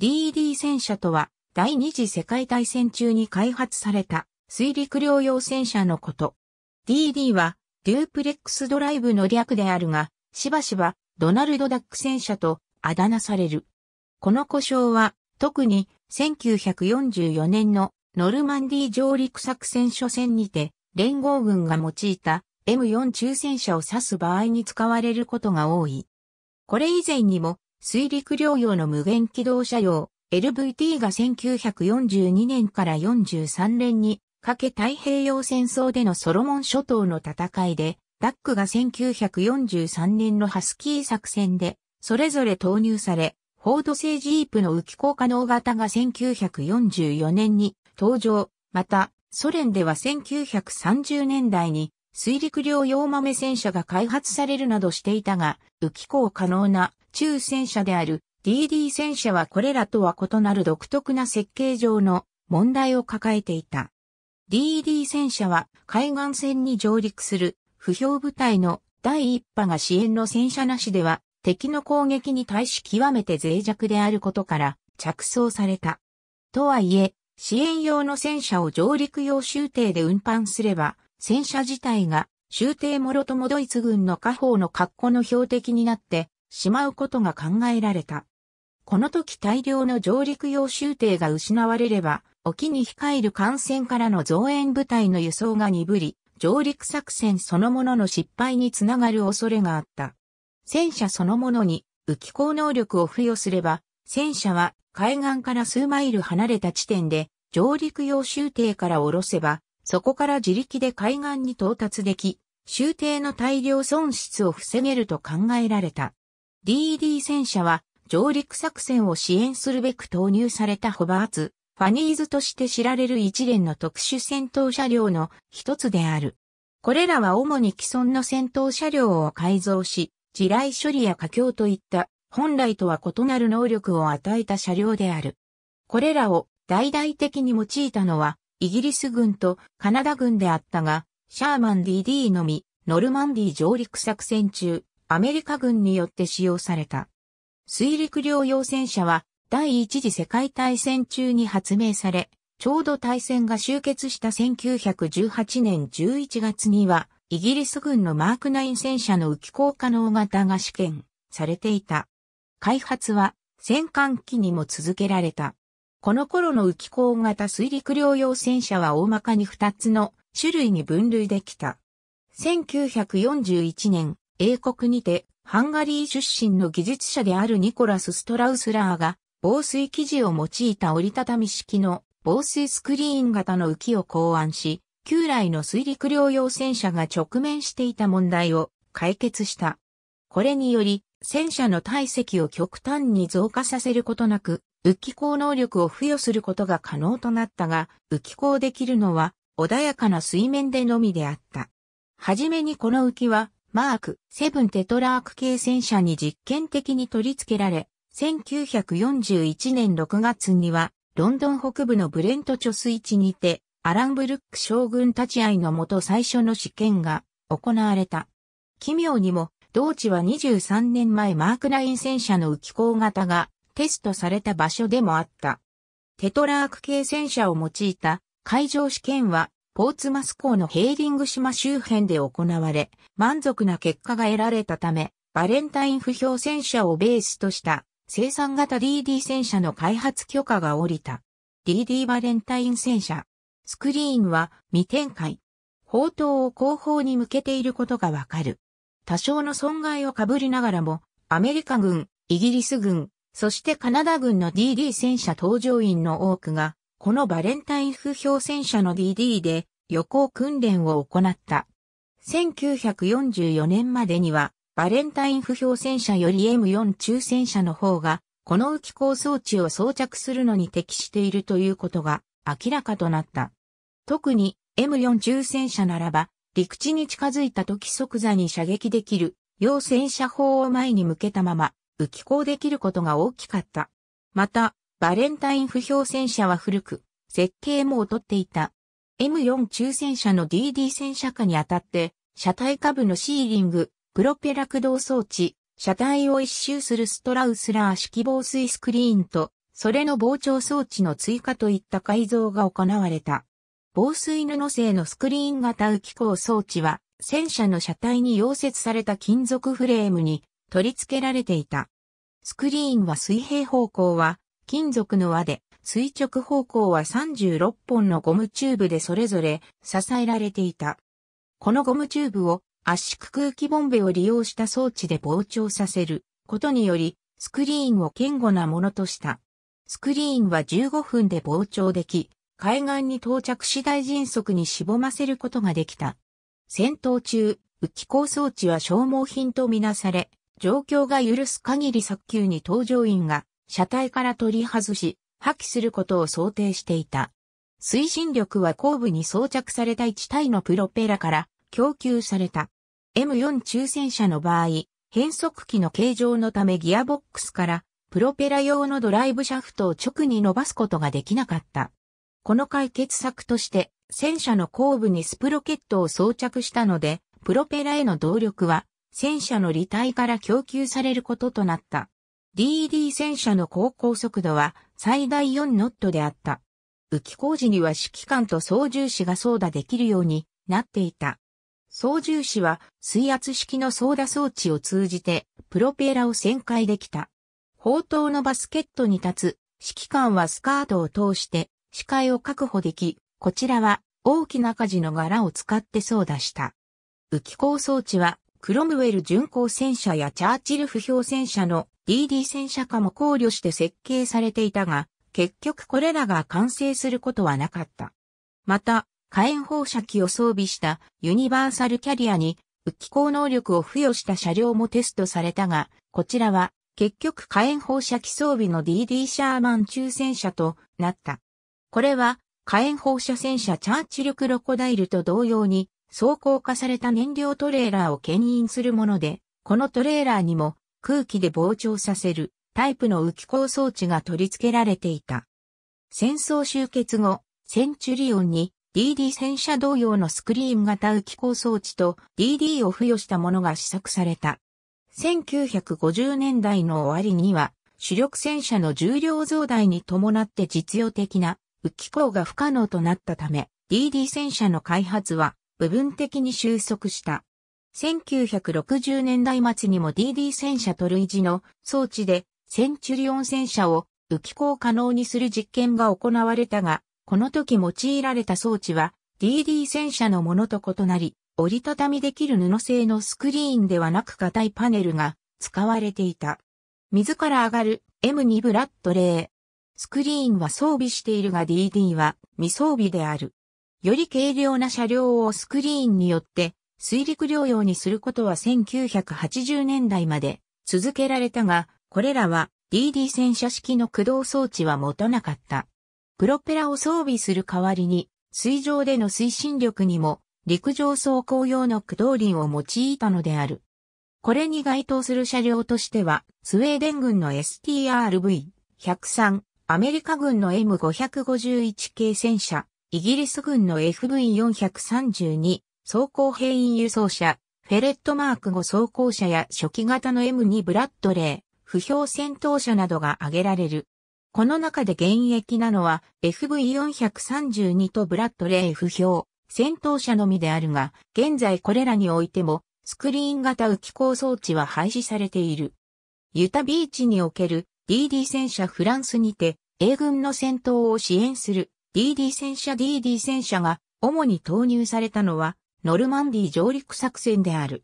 DD 戦車とは、第二次世界大戦中に開発された水陸両用戦車のこと。DD は、デュープレックスドライブの略であるが、しばしば、ドナルド・ダック戦車とあだ名される。この故障は、特に1944年のノルマンディ上陸作戦初戦にて、連合軍が用いた M4 中戦車を指す場合に使われることが多い。これ以前にも水陸両用の無限機動車用 LVT が1942年から43年にかけ太平洋戦争でのソロモン諸島の戦いで、ダックが1943年のハスキー作戦で、それぞれ投入され、フォード製ジープの浮き効可能型が1944年に登場。また、ソ連では1930年代に水陸両用豆戦車が開発されるなどしていたが、浮き効可能な中戦車である DD 戦車はこれらとは異なる独特な設計上の問題を抱えていた。DD 戦車は海岸線に上陸する不評部隊の第一波が支援の戦車なしでは敵の攻撃に対し極めて脆弱であることから着想された。とはいえ、支援用の戦車を上陸用終艇で運搬すれば、戦車自体が終艇もろともドイツ軍の下方の格好の標的になってしまうことが考えられた。この時大量の上陸用集艇が失われれば、沖に控える艦船からの増援部隊の輸送が鈍り、上陸作戦そのものの失敗につながる恐れがあった。戦車そのものに浮き航能力を付与すれば、戦車は海岸から数マイル離れた地点で上陸用集艇から下ろせば、そこから自力で海岸に到達でき、集艇の大量損失を防げると考えられた。DD 戦車は上陸作戦を支援するべく投入されたホバーツ、ファニーズとして知られる一連の特殊戦闘車両の一つである。これらは主に既存の戦闘車両を改造し、地雷処理や佳境といった本来とは異なる能力を与えた車両である。これらを大々的に用いたのはイギリス軍とカナダ軍であったが、シャーマン DD のみ、ノルマンディ上陸作戦中、アメリカ軍によって使用された。水陸両用戦車は第一次世界大戦中に発明され、ちょうど大戦が終結した1918年11月には、イギリス軍のマーク9戦車の浮き効可能型が試験されていた。開発は戦艦機にも続けられた。この頃の浮き光型水陸両用戦車は大まかに2つの種類に分類できた。1941年、英国にて、ハンガリー出身の技術者であるニコラス・ストラウスラーが、防水生地を用いた折りたたみ式の防水スクリーン型の浮きを考案し、旧来の水陸両用戦車が直面していた問題を解決した。これにより、戦車の体積を極端に増加させることなく、浮き鋼能力を付与することが可能となったが、浮き鋼できるのは、穏やかな水面でのみであった。はじめにこの浮きは、マーク、セブンテトラーク系戦車に実験的に取り付けられ、1941年6月には、ロンドン北部のブレント貯水池にて、アランブルック将軍立ち会いのもと最初の試験が行われた。奇妙にも、同地は23年前マークライン戦車の浮き港型がテストされた場所でもあった。テトラーク系戦車を用いた海上試験はポーツマス港のヘーリング島周辺で行われ、満足な結果が得られたため、バレンタイン不評戦車をベースとした生産型 DD 戦車の開発許可が下りた。DD バレンタイン戦車。スクリーンは未展開。砲塔を後方に向けていることがわかる。多少の損害を被りながらも、アメリカ軍、イギリス軍、そしてカナダ軍の DD 戦車搭乗員の多くが、このバレンタイン風評戦車の DD で予行訓練を行った。1944年までには、バレンタイン不評戦車より M4 中戦車の方が、この浮構装置を装着するのに適しているということが明らかとなった。特に M4 中戦車ならば、陸地に近づいた時即座に射撃できる、要戦車砲を前に向けたまま、浮構できることが大きかった。また、バレンタイン不評戦車は古く、設計も劣っていた。M4 中戦車の DD 戦車化にあたって、車体下部のシーリング、プロペラ駆動装置、車体を一周するストラウスラー式防水スクリーンと、それの膨張装置の追加といった改造が行われた。防水布製のスクリーン型浮き構装置は、戦車の車体に溶接された金属フレームに取り付けられていた。スクリーンは水平方向は金属の輪で、垂直方向は36本のゴムチューブでそれぞれ支えられていた。このゴムチューブを圧縮空気ボンベを利用した装置で膨張させることにより、スクリーンを堅固なものとした。スクリーンは15分で膨張でき、海岸に到着次第迅速にしぼませることができた。戦闘中、浮き構装置は消耗品とみなされ、状況が許す限り早急に搭乗員が車体から取り外し、破棄することを想定していた。推進力は後部に装着された1体のプロペラから供給された。M4 中戦車の場合、変速機の形状のためギアボックスからプロペラ用のドライブシャフトを直に伸ばすことができなかった。この解決策として戦車の後部にスプロケットを装着したので、プロペラへの動力は戦車の履体から供給されることとなった。DD 戦車の航行速度は最大4ノットであった。浮き工事には指揮官と操縦士が操舵できるようになっていた。操縦士は水圧式の操舵装置を通じてプロペラを旋回できた。砲塔のバスケットに立つ指揮官はスカートを通して視界を確保でき、こちらは大きな火事の柄を使って操舵した。浮き構装置はクロムウェル巡航戦車やチャーチル不評戦車の DD 戦車化も考慮して設計されていたが、結局これらが完成することはなかった。また、火炎放射器を装備したユニバーサルキャリアに浮気光能力を付与した車両もテストされたが、こちらは結局火炎放射器装備の DD シャーマン抽選車となった。これは火炎放射戦車チャーチルクロコダイルと同様に装甲化された燃料トレーラーを牽引するもので、このトレーラーにも空気で膨張させるタイプの浮き構装置が取り付けられていた。戦争終結後、センチュリオンに DD 戦車同様のスクリーン型浮き構装置と DD を付与したものが試作された。1950年代の終わりには主力戦車の重量増大に伴って実用的な浮き構が不可能となったため DD 戦車の開発は部分的に収束した。1960年代末にも DD 戦車と類似の装置でセンチュリオン戦車を浮き行可能にする実験が行われたが、この時用いられた装置は DD 戦車のものと異なり、折りたたみできる布製のスクリーンではなく硬いパネルが使われていた。自ら上がる M2 ブラッドレー。スクリーンは装備しているが DD は未装備である。より軽量な車両をスクリーンによって水陸両用にすることは1980年代まで続けられたが、これらは DD 戦車式の駆動装置は持たなかった。プロペラを装備する代わりに、水上での推進力にも陸上走行用の駆動輪を用いたのである。これに該当する車両としては、スウェーデン軍の STRV103、アメリカ軍の M551 系戦車、イギリス軍の FV432 装甲兵員輸送車、フェレットマーク5装甲車や初期型の M2 ブラッドレー、不評戦闘車などが挙げられる。この中で現役なのは FV432 とブラッドレー不評、戦闘車のみであるが、現在これらにおいても、スクリーン型浮き構装置は廃止されている。ユタビーチにおける DD 戦車フランスにて、英軍の戦闘を支援する DD 戦車 DD 戦車が主に投入されたのはノルマンディ上陸作戦である。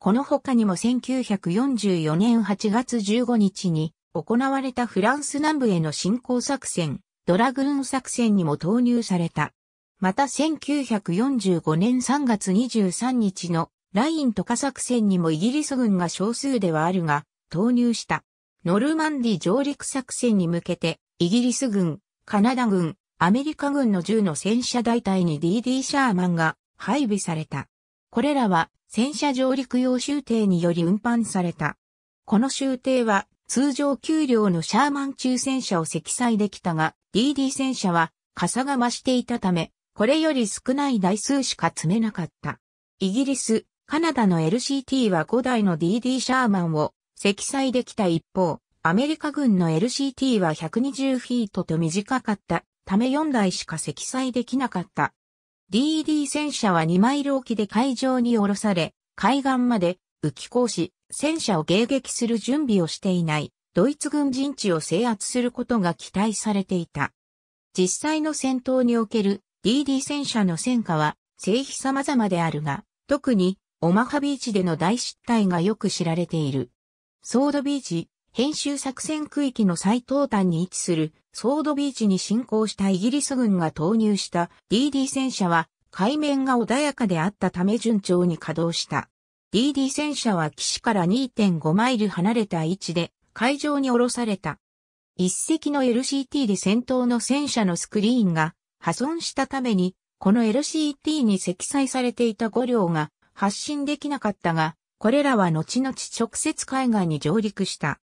この他にも1944年8月15日に行われたフランス南部への侵攻作戦、ドラグーン作戦にも投入された。また1945年3月23日のラインとか作戦にもイギリス軍が少数ではあるが投入した。ノルマンディ上陸作戦に向けてイギリス軍、カナダ軍、アメリカ軍の銃の戦車大隊に DD シャーマンが配備された。これらは戦車上陸用終艇により運搬された。この終艇は通常給料のシャーマン中戦車を積載できたが、DD 戦車はかさが増していたため、これより少ない台数しか積めなかった。イギリス、カナダの LCT は5台の DD シャーマンを積載できた一方、アメリカ軍の LCT は120フィートと短かったため4台しか積載できなかった。DD 戦車は2マイル沖で海上に降ろされ、海岸まで浮き行し、戦車を迎撃する準備をしていない、ドイツ軍陣地を制圧することが期待されていた。実際の戦闘における DD 戦車の戦果は、性比様々であるが、特にオマハビーチでの大失態がよく知られている。ソードビーチ、編集作戦区域の最東端に位置するソードビーチに侵攻したイギリス軍が投入した DD 戦車は海面が穏やかであったため順調に稼働した。DD 戦車は岸から2.5マイル離れた位置で海上に降ろされた。一隻の LCT で戦闘の戦車のスクリーンが破損したために、この LCT に積載されていた5両が発進できなかったが、これらは後々直接海外に上陸した。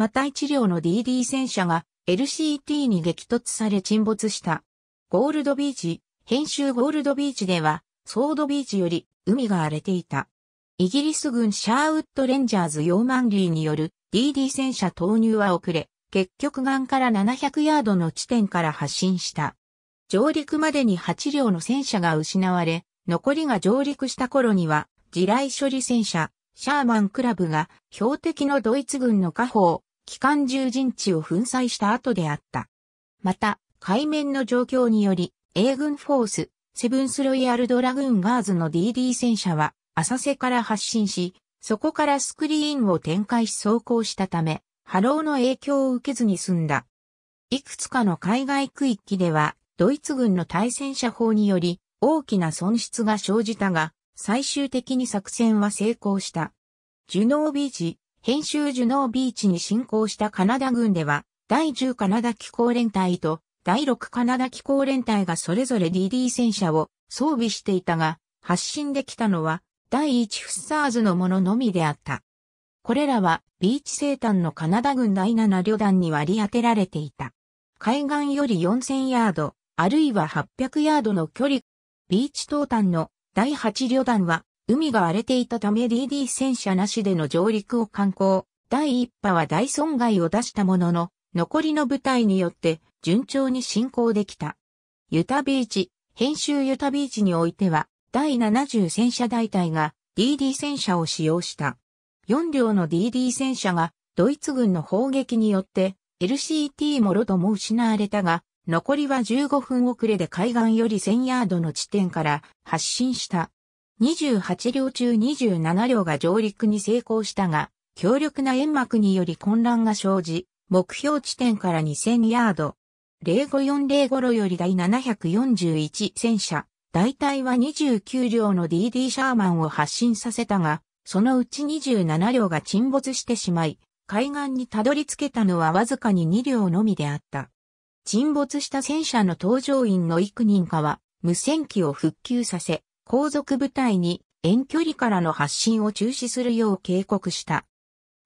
また1両の DD 戦車が LCT に激突され沈没した。ゴールドビーチ、編集ゴールドビーチでは、ソードビーチより海が荒れていた。イギリス軍シャーウッドレンジャーズ4万リーによる DD 戦車投入は遅れ、結局岸から700ヤードの地点から発進した。上陸までに8両の戦車が失われ、残りが上陸した頃には、地雷処理戦車、シャーマンクラブが標的のドイツ軍の下方、機関銃陣地を粉砕した後であった。また、海面の状況により、英軍フォース、セブンスロイヤルドラグーンガーズの DD 戦車は、浅瀬から発進し、そこからスクリーンを展開し走行したため、波浪の影響を受けずに済んだ。いくつかの海外区域では、ドイツ軍の対戦車砲により、大きな損失が生じたが、最終的に作戦は成功した。ジュノービーチ、編集ジュノービーチに侵攻したカナダ軍では、第10カナダ機構連隊と第6カナダ機構連隊がそれぞれ DD 戦車を装備していたが、発進できたのは第1フッサーズのもののみであった。これらはビーチ生誕のカナダ軍第7旅団に割り当てられていた。海岸より4000ヤード、あるいは800ヤードの距離。ビーチ東端の第8旅団は海が荒れていたため DD 戦車なしでの上陸を敢行。第1波は大損害を出したものの、残りの部隊によって順調に進行できた。ユタビーチ、編集ユタビーチにおいては、第70戦車大隊が DD 戦車を使用した。4両の DD 戦車がドイツ軍の砲撃によって LCT もろとも失われたが、残りは15分遅れで海岸より1000ヤードの地点から発進した。28両中27両が上陸に成功したが、強力な煙幕により混乱が生じ、目標地点から2000ヤード、0540頃より第741戦車、大体は29両の DD シャーマンを発進させたが、そのうち27両が沈没してしまい、海岸にたどり着けたのはわずかに2両のみであった。沈没した戦車の搭乗員の幾人かは、無線機を復旧させ、後続部隊に遠距離からの発進を中止するよう警告した。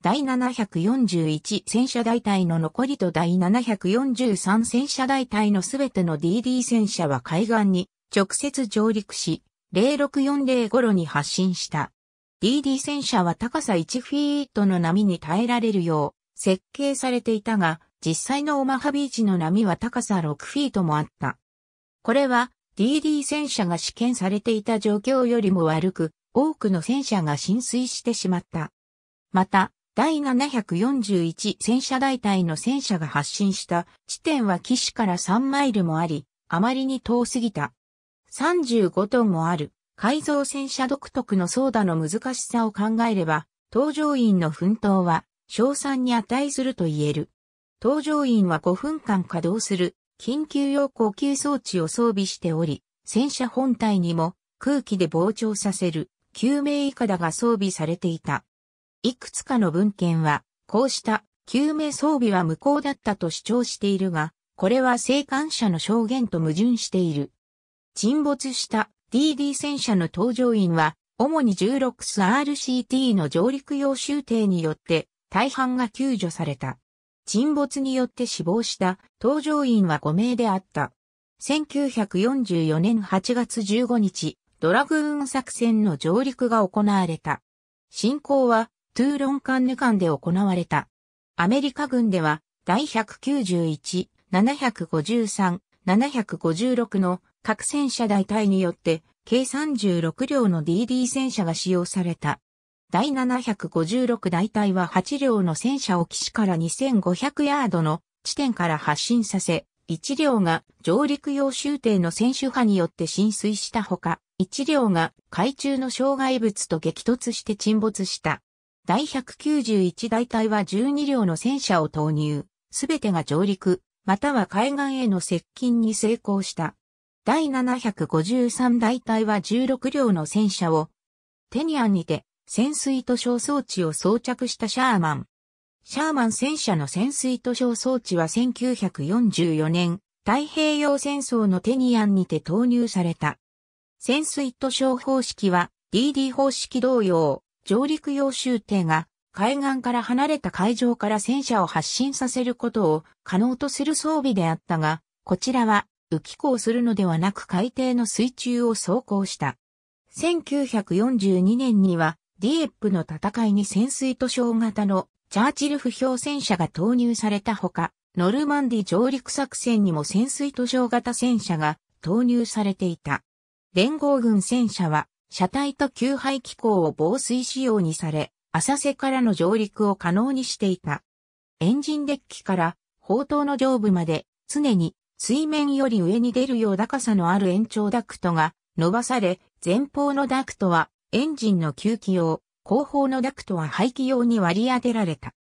第741戦車大隊の残りと第743戦車大隊のすべての DD 戦車は海岸に直接上陸し、0640頃に発進した。DD 戦車は高さ1フィートの波に耐えられるよう設計されていたが、実際のオマハビーチの波は高さ6フィートもあった。これは DD 戦車が試験されていた状況よりも悪く、多くの戦車が浸水してしまった。また、第741戦車大隊の戦車が発進した地点は騎士から3マイルもあり、あまりに遠すぎた。35トンもある改造戦車独特の操打の難しさを考えれば、搭乗員の奮闘は、賞賛に値すると言える。搭乗員は5分間稼働する緊急用呼吸装置を装備しており、戦車本体にも空気で膨張させる救命いかだが装備されていた。いくつかの文献は、こうした救命装備は無効だったと主張しているが、これは生還者の証言と矛盾している。沈没した DD 戦車の搭乗員は、主に 16SRCT の上陸用集艇によって大半が救助された。沈没によって死亡した搭乗員は5名であった。1944年8月15日、ドラグーン作戦の上陸が行われた。進行はトゥーロンカンヌ間で行われた。アメリカ軍では第191、753、756の各戦車大隊によって計36両の DD 戦車が使用された。第756大隊は8両の戦車を岸から2500ヤードの地点から発進させ、1両が上陸用終艇の選手派によって浸水したほか、1両が海中の障害物と激突して沈没した。第191大隊は12両の戦車を投入、すべてが上陸、または海岸への接近に成功した。第753大隊は16両の戦車を、テニアンにて潜水塗装装置を装着したシャーマン。シャーマン戦車の潜水塗装装置は1944年、太平洋戦争のテニアンにて投入された。潜水塗装方式は DD 方式同様、上陸用終艇が海岸から離れた海上から戦車を発進させることを可能とする装備であったが、こちらは浮き港するのではなく海底の水中を走行した。1942年にはディエップの戦いに潜水と小型のチャーチル不評戦車が投入されたほか、ノルマンディ上陸作戦にも潜水と小型戦車が投入されていた。連合軍戦車は、車体と給排機構を防水仕様にされ、浅瀬からの上陸を可能にしていた。エンジンデッキから砲塔の上部まで常に水面より上に出るよう高さのある延長ダクトが伸ばされ、前方のダクトはエンジンの吸気用、後方のダクトは排気用に割り当てられた。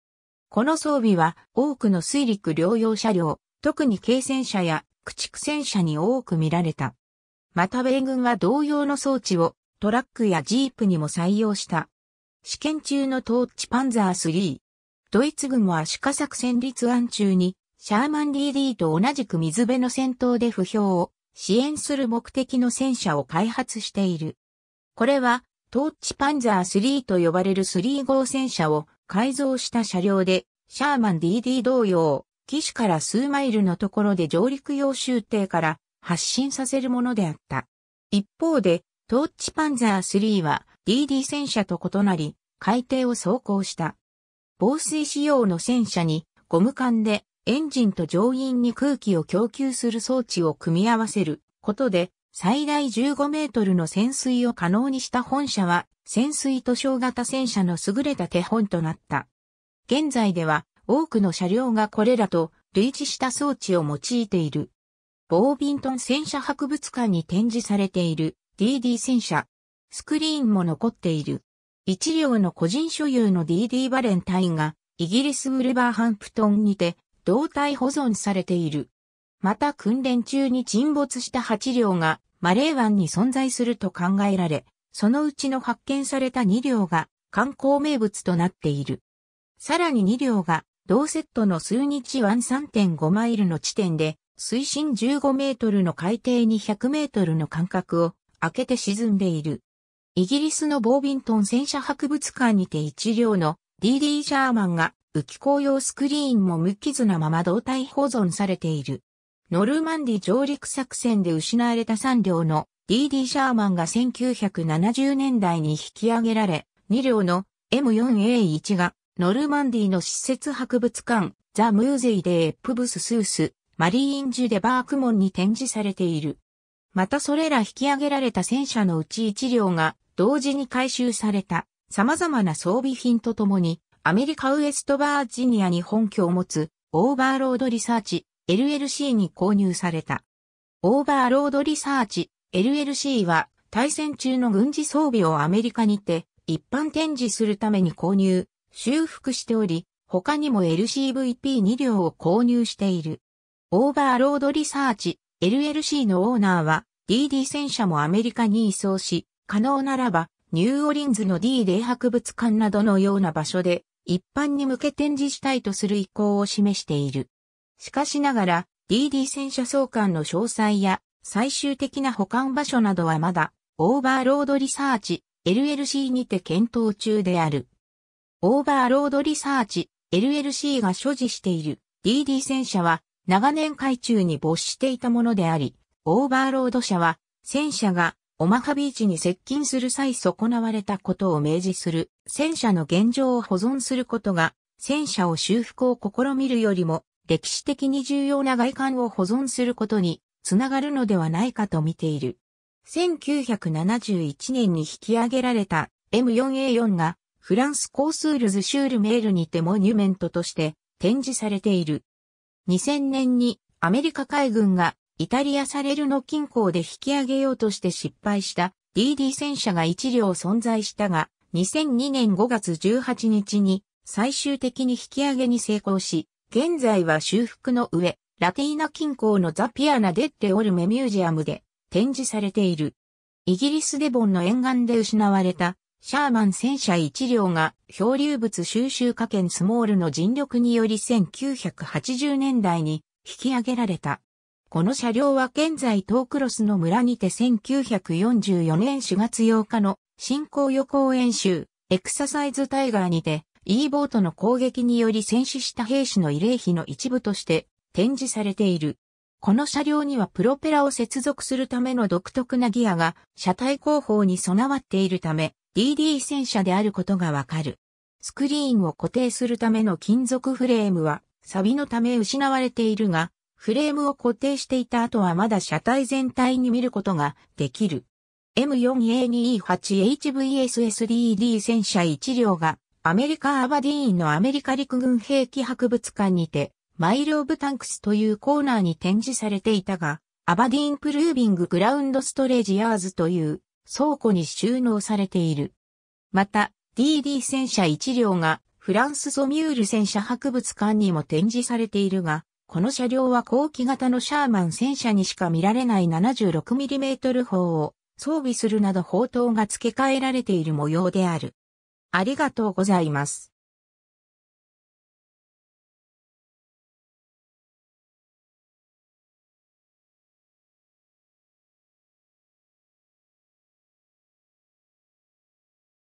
この装備は多くの水陸両用車両、特に軽戦車や駆逐戦車に多く見られた。また米軍は同様の装置をトラックやジープにも採用した。試験中のトーチパンザー3。ドイツ軍は主化作戦立案中に、シャーマン DD と同じく水辺の戦闘で不評を支援する目的の戦車を開発している。これはトーチパンザー3と呼ばれる3号戦車を改造した車両で、シャーマン DD 同様、機種から数マイルのところで上陸用終艇から発進させるものであった。一方で、トーチパンザー3は DD 戦車と異なり、海底を走行した。防水仕様の戦車にゴム管でエンジンと乗員に空気を供給する装置を組み合わせることで最大15メートルの潜水を可能にした本社は、潜水と小型戦車の優れた手本となった。現在では、多くの車両がこれらと類似した装置を用いている。ボービントン戦車博物館に展示されている DD 戦車。スクリーンも残っている。一両の個人所有の DD バレンタインがイギリスウルバーハンプトンにて胴体保存されている。また訓練中に沈没した8両がマレー湾に存在すると考えられ、そのうちの発見された2両が観光名物となっている。さらに2両が同セットの数日湾3.5マイルの地点で水深15メートルの海底に100メートルの間隔を開けて沈んでいる。イギリスのボービントン戦車博物館にて1両の DD ジャーマンが浮き紅用スクリーンも無傷なまま胴体保存されている。ノルマンディ上陸作戦で失われた3両の D.D. シャーマンが1970年代に引き上げられ、2両の M4A1 がノルマンディの施設博物館ザ・ムーゼイデ・エップブススース、マリーンジュデバークモンに展示されている。またそれら引き上げられた戦車のうち1両が同時に回収された様々な装備品とともにアメリカウエストバージニアに本拠を持つオーバーロードリサーチ LLC に購入された。オーバーロードリサーチ LLC は対戦中の軍事装備をアメリカにて一般展示するために購入、修復しており、他にも LCVP2 両を購入している。オーバーロードリサーチ LLC のオーナーは DD 戦車もアメリカに移送し、可能ならばニューオリンズの D 霊博物館などのような場所で一般に向け展示したいとする意向を示している。しかしながら、DD 戦車相関の詳細や最終的な保管場所などはまだ、オーバーロードリサーチ、LLC にて検討中である。オーバーロードリサーチ、LLC が所持している DD 戦車は、長年海中に没していたものであり、オーバーロード車は、戦車がオマハビーチに接近する際損なわれたことを明示する戦車の現状を保存することが戦車を修復を試みるよりも歴史的に重要な外観を保存することにつながるのではないかと見ている。1971年に引き上げられた M4A4 がフランスコースールズシュールメールにてモニュメントとして展示されている。2000年にアメリカ海軍がイタリアサレルの近郊で引き上げようとして失敗した DD 戦車が1両存在したが2002年5月18日に最終的に引き上げに成功し現在は修復の上、ラティーナ近郊のザ・ピアナ・デッテ・オルメ・ミュージアムで展示されている。イギリスデボンの沿岸で失われたシャーマン戦車1両が漂流物収集家兼スモールの尽力により1980年代に引き上げられた。この車両は現在トークロスの村にて1944年4月8日の進行予行演習エクササイズタイガーにて E ボートの攻撃により戦死した兵士の慰霊碑の一部として展示されている。この車両にはプロペラを接続するための独特なギアが車体後方に備わっているため DD 戦車であることがわかる。スクリーンを固定するための金属フレームはサビのため失われているが、フレームを固定していた後はまだ車体全体に見ることができる。M4A2E8HVSSDD 戦車1両がアメリカ・アバディーンのアメリカ陸軍兵器博物館にて、マイル・オブ・タンクスというコーナーに展示されていたが、アバディーン・プルービング・グラウンド・ストレージ・ヤーズという倉庫に収納されている。また、DD 戦車1両がフランスソミュール戦車博物館にも展示されているが、この車両は後期型のシャーマン戦車にしか見られない 76mm 砲を装備するなど砲塔が付け替えられている模様である。ありがとうございます。